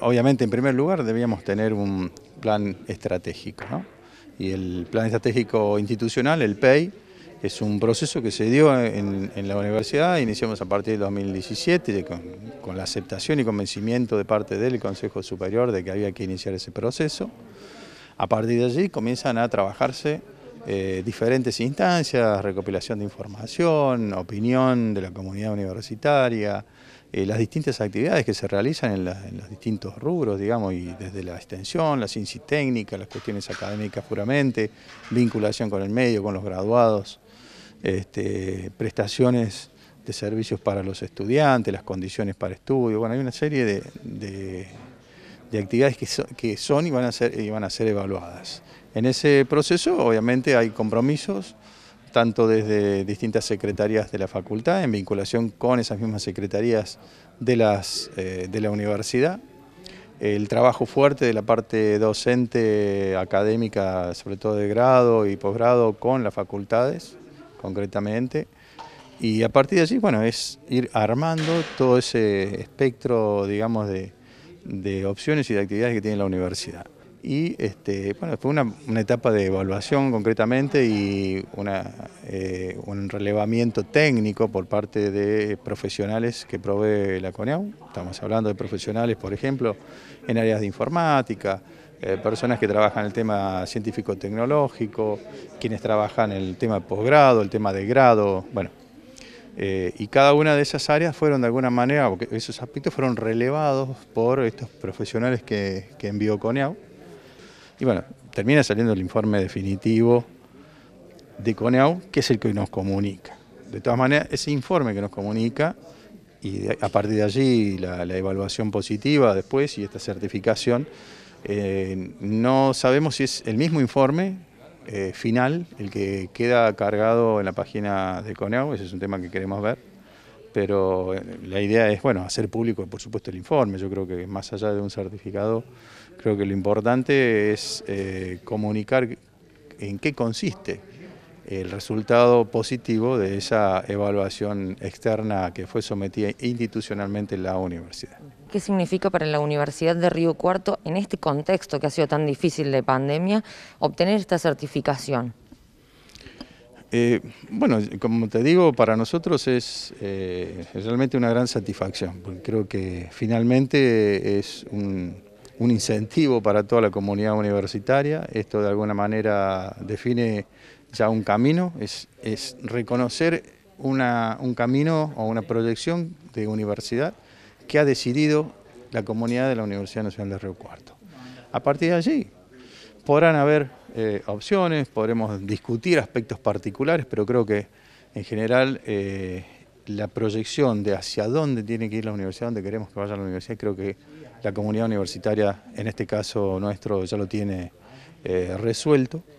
obviamente, en primer lugar, debíamos tener un plan estratégico. Y el plan estratégico institucional, el PEI, es un proceso que se dio en, la universidad, iniciamos a partir de 2017, con, la aceptación y convencimiento de parte del Consejo Superior de que había que iniciar ese proceso. A partir de allí comienzan a trabajarse eh, diferentes instancias, recopilación de información, opinión de la comunidad universitaria, eh, las distintas actividades que se realizan en, los distintos rubros, digamos, y desde la extensión, la ciencia técnica, las cuestiones académicas puramente, vinculación con el medio, con los graduados, este, prestaciones de servicios para los estudiantes, las condiciones para estudio, bueno, hay una serie de, actividades que, son y van a ser, y van a ser evaluadas. En ese proceso, obviamente, hay compromisos, tanto desde distintas secretarías de la facultad, en vinculación con esas mismas secretarías eh, de, la universidad, el trabajo fuerte de la parte docente académica, sobre todo de grado y posgrado, con las facultades, concretamente. Y a partir de allí, bueno, es ir armando todo ese espectro, digamos, de opciones y de actividades que tiene la universidad y este, bueno, fue una, etapa de evaluación concretamente y eh, un relevamiento técnico por parte de profesionales que provee la CONEAU. Estamos hablando de profesionales, por ejemplo, en áreas de informática, eh, personas que trabajan en el tema científico-tecnológico, quienes trabajan en el tema de posgrado, el tema de grado, bueno. Eh, y cada una de esas áreas fueron de alguna manera, esos aspectos fueron relevados por estos profesionales que, que envió CONEAU y bueno, termina saliendo el informe definitivo de CONEAU, que es el que nos comunica. De todas maneras, ese informe que nos comunica y a partir de allí la, evaluación positiva después y esta certificación, eh, no sabemos si es el mismo informe eh, final, el que queda cargado en la página de CONEAU, ese es un tema que queremos ver pero eh, la idea es, bueno, hacer público, por supuesto, el informe. Yo creo que más allá de un certificado, creo que lo importante es eh, comunicar en qué consiste el resultado positivo de esa evaluación externa que fue sometida institucionalmente la universidad. ¿Qué significa para la Universidad de Río Cuarto, en este contexto que ha sido tan difícil de pandemia, obtener esta certificación? Eh, bueno, como te digo, para nosotros es eh, realmente una gran satisfacción, porque creo que finalmente es un, incentivo para toda la comunidad universitaria, esto de alguna manera define ya un camino, es, reconocer un camino o una proyección de universidad que ha decidido la comunidad de la Universidad Nacional de Río Cuarto. A partir de allí, podrán haber eh, opciones, podremos discutir aspectos particulares, pero creo que en general eh, la proyección de hacia dónde tiene que ir la universidad, dónde queremos que vaya la universidad, creo que la comunidad universitaria, en este caso nuestro, ya lo tiene eh, resuelto.